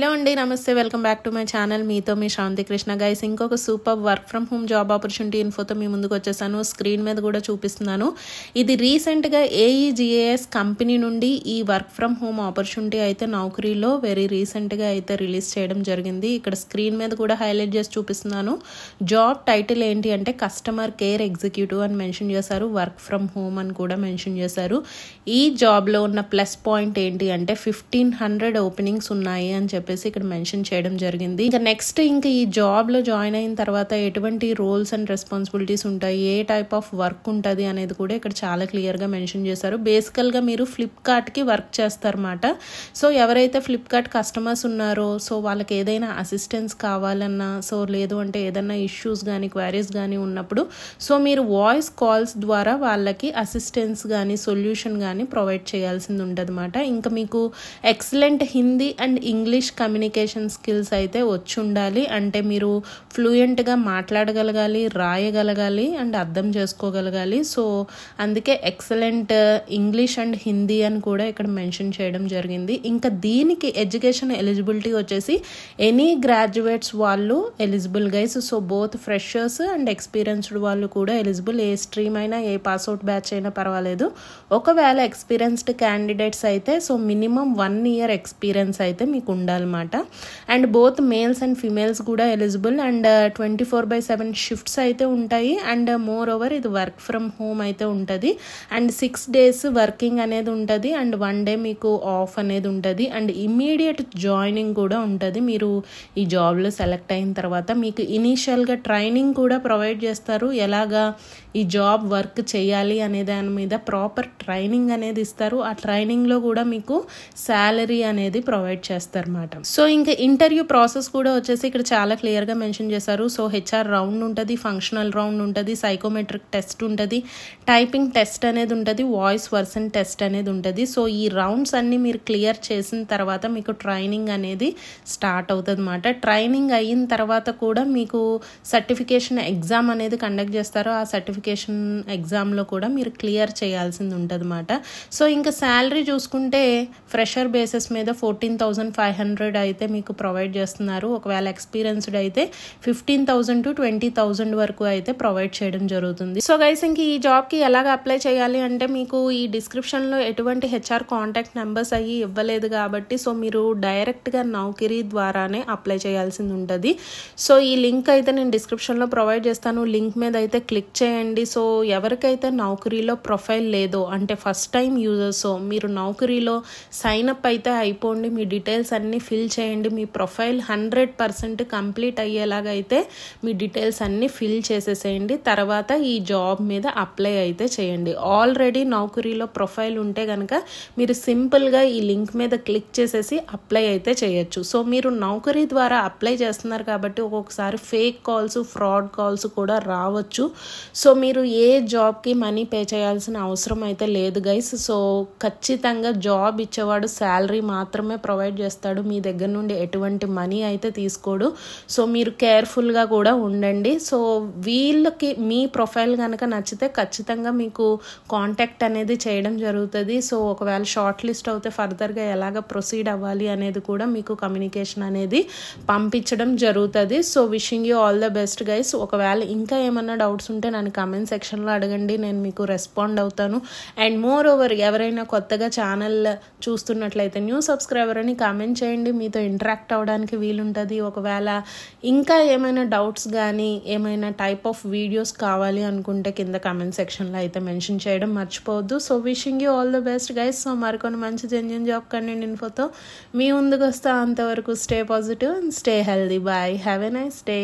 hello అండి నమస్తే welcome back to my channel మీతో మీ శాంతి కృష్ణ గైస్ ఇంకొక super work from home job opportunity ఇన్ఫోతో మీ ముందుకు వచ్చేసాను స్క్రీన్ మీద కూడా చూపిస్తున్నాను ఇది రీసెంట్గా ఏఈజిఏఎస్ కంపెనీ నుండి ఈ వర్క్ ఫ్రమ్ హోమ్ ఆపర్చునిటీ అయితే నౌకరీలో వెరీ రీసెంట్గా అయితే రిలీజ్ చేయడం జరిగింది ఇక్కడ స్క్రీన్ మీద కూడా హైలైట్ చేసి చూపిస్తున్నాను జాబ్ టైటిల్ ఏంటి అంటే కస్టమర్ కేర్ ఎగ్జిక్యూటివ్ అని మెన్షన్ చేశారు వర్క్ ఫ్రమ్ హోమ్ అని కూడా మెన్షన్ చేశారు ఈ జాబ్లో ఉన్న ప్లస్ పాయింట్ ఏంటి అంటే ఫిఫ్టీన్ హండ్రెడ్ ఓపెనింగ్స్ ఉన్నాయి అని చెప్పేసి ఇక్కడ మెన్షన్ చేయడం జరిగింది ఇంకా నెక్స్ట్ ఇంకా ఈ జాబ్లో జాయిన్ అయిన తర్వాత ఎటువంటి రోల్స్ అండ్ రెస్పాన్సిబిలిటీస్ ఉంటాయి ఏ టైప్ ఆఫ్ వర్క్ ఉంటుంది అనేది కూడా ఇక్కడ చాలా క్లియర్గా మెన్షన్ చేశారు బేసికల్గా మీరు ఫ్లిప్కార్ట్కి వర్క్ చేస్తారన్నమాట సో ఎవరైతే ఫ్లిప్కార్ట్ కస్టమర్స్ ఉన్నారో సో వాళ్ళకి ఏదైనా అసిస్టెన్స్ కావాలన్నా సో లేదు అంటే ఏదైనా ఇష్యూస్ కానీ క్వారీస్ కానీ ఉన్నప్పుడు సో మీరు వాయిస్ కాల్స్ ద్వారా వాళ్ళకి అసిస్టెన్స్ కానీ సొల్యూషన్ కానీ ప్రొవైడ్ చేయాల్సింది ఉంటుంది ఇంకా మీకు excellent Hindi and English communication skills అయితే వచ్చి ఉండాలి అంటే మీరు ఫ్లూయెంట్గా మాట్లాడగలగాలి రాయగలగాలి అండ్ అర్థం చేసుకోగలగాలి సో అందుకే ఎక్సలెంట్ ఇంగ్లీష్ అండ్ హిందీ అని కూడా ఇక్కడ మెన్షన్ చేయడం జరిగింది ఇంకా దీనికి ఎడ్యుకేషన్ ఎలిజిబిలిటీ వచ్చేసి ఎనీ గ్రాడ్యుయేట్స్ వాళ్ళు eligible guys so both freshers and experienced వాళ్ళు కూడా ఎలిజిబుల్ ఏ స్ట్రీమ్ అయినా ఏ పాస్అవుట్ బ్యాచ్ అయినా పర్వాలేదు ఒకవేళ ఎక్స్పీరియన్స్డ్ క్యాండిడేట్స్ అయితే so minimum one year experience అయితే మీకు ఉండాలి అనమాట and both males and females కూడా eligible and twenty four by seven shifts అయితే ఉంటాయి అండ్ మోర్ ఓవర్ ఇది వర్క్ ఫ్రమ్ హోమ్ అయితే ఉంటుంది అండ్ సిక్స్ డేస్ వర్కింగ్ అనేది ఉంటుంది అండ్ వన్ డే మీకు ఆఫ్ అనేది ఉంటుంది అండ్ ఇమీడియట్ జాయినింగ్ కూడా ఉంటుంది మీరు ఈ జాబ్లో సెలెక్ట్ అయిన తర్వాత మీకు ఇనీషియల్గా ట్రైనింగ్ కూడా ప్రొవైడ్ చేస్తారు ఎలాగా ఈ జాబ్ వర్క్ చేయాలి అనే దాని మీద ప్రాపర్ ట్రైనింగ్ అనేది ఇస్తారు ఆ ట్రైనింగ్లో కూడా మీకు శాలరీ అనేది ప్రొవైడ్ చేస్తారన్నమాట అనమాట సో ఇంకా ఇంటర్వ్యూ ప్రాసెస్ కూడా వచ్చేసి ఇక్కడ చాలా క్లియర్గా మెన్షన్ చేశారు సో హెచ్ఆర్ రౌండ్ ఉంటుంది ఫంక్షనల్ రౌండ్ ఉంటుంది సైకోమెట్రిక్ టెస్ట్ ఉంటుంది టైపింగ్ టెస్ట్ అనేది ఉంటుంది వాయిస్ వర్సన్ టెస్ట్ అనేది ఉంటుంది సో ఈ రౌండ్స్ అన్ని మీరు క్లియర్ చేసిన తర్వాత మీకు ట్రైనింగ్ అనేది స్టార్ట్ అవుతుంది అనమాట ట్రైనింగ్ అయిన తర్వాత కూడా మీకు సర్టిఫికేషన్ ఎగ్జామ్ అనేది కండక్ట్ చేస్తారు ఆ సర్టిఫికేషన్ ఎగ్జామ్లో కూడా మీరు క్లియర్ చేయాల్సింది ఉంటుంది సో ఇంకా శాలరీ చూసుకుంటే ఫ్రెషర్ బేసిస్ మీద fourteen thousand five hundred hundred అయితే మీకు ప్రొవైడ్ చేస్తున్నారు ఒకవేళ ఎక్స్పీరియన్స్డ్ అయితే fifteen thousand to twenty thousand వరకు అయితే ప్రొవైడ్ చేయడం జరుగుతుంది సో గైస్ ఇంక ఈ జాబ్కి ఎలాగ అప్లై చేయాలి అంటే మీకు ఈ డిస్క్రిప్షన్లో ఎటువంటి హెచ్ఆర్ కాంటాక్ట్ నెంబర్స్ అయ్యి ఇవ్వలేదు కాబట్టి సో మీరు డైరెక్ట్గా నౌకరీ ద్వారానే అప్లై చేయాల్సింది ఉంటుంది సో ఈ లింక్ అయితే నేను డిస్క్రిప్షన్లో ప్రొవైడ్ చేస్తాను లింక్ మీద అయితే క్లిక్ చేయండి సో ఎవరికైతే నౌకరీలో ప్రొఫైల్ లేదో అంటే ఫస్ట్ టైం యూజర్స్ మీరు నౌకరీలో సైన్ అప్ అయితే అయిపోండి మీ డీటెయిల్స్ అన్నీ ఫిల్ చేయండి మీ ప్రొఫైల్ హండ్రెడ్ పర్సెంట్ కంప్లీట్ అయ్యేలాగా అయితే మీ డీటెయిల్స్ అన్నీ ఫిల్ చేసేసేయండి తర్వాత ఈ జాబ్ మీద అప్లై అయితే చేయండి ఆల్రెడీ నౌకరీలో ప్రొఫైల్ ఉంటే కనుక మీరు సింపుల్గా ఈ లింక్ మీద క్లిక్ చేసేసి అప్లై అయితే చేయొచ్చు సో మీరు నౌకరీ ద్వారా అప్లై చేస్తున్నారు కాబట్టి ఒక్కొక్కసారి ఫేక్ కాల్స్ ఫ్రాడ్ కాల్స్ కూడా రావచ్చు సో మీరు ఏ జాబ్కి మనీ పే చేయాల్సిన అవసరం అయితే లేదు గైస్ సో ఖచ్చితంగా జాబ్ ఇచ్చేవాడు శాలరీ మాత్రమే ప్రొవైడ్ చేస్తాడు మీ దగ్గర నుండి ఎటువంటి మనీ అయితే తీసుకోడు సో మీరు కేర్ఫుల్గా కూడా ఉండండి సో వీళ్ళకి మీ ప్రొఫైల్ కనుక నచ్చితే ఖచ్చితంగా మీకు కాంటాక్ట్ అనేది చేయడం జరుగుతుంది సో ఒకవేళ షార్ట్ లిస్ట్ అవుతే ఫర్దర్గా ఎలాగ ప్రొసీడ్ అవ్వాలి అనేది కూడా మీకు కమ్యూనికేషన్ అనేది పంపించడం జరుగుతుంది so wishing you all the best guys ఒకవేళ ఇంకా ఏమన్నా డౌట్స్ ఉంటే నన్ను కమెంట్ సెక్షన్లో అడగండి నేను మీకు రెస్పాండ్ అవుతాను అండ్ మోర్ ఓవర్ ఎవరైనా కొత్తగా ఛానల్ చూస్తున్నట్లయితే న్యూ సబ్స్క్రైబర్ అని కామెంట్ చేయండి ఉండి మీతో ఇంటరాక్ట్ అవ్వడానికి వీలుంటుంది ఒకవేళ ఇంకా ఏమైనా డౌట్స్ కానీ ఏమైనా టైప్ ఆఫ్ వీడియోస్ కావాలి అనుకుంటే కింద కామెంట్ సెక్షన్లో అయితే మెన్షన్ చేయడం మర్చిపోవద్దు so wishing you all the best guys so మరికొన్ని మంచి జెన్యున్ జాబ్ నేను ఇన్ఫోతో మీ ముందుకు వస్తా అంతవరకు stay positive and stay healthy bye have a nice day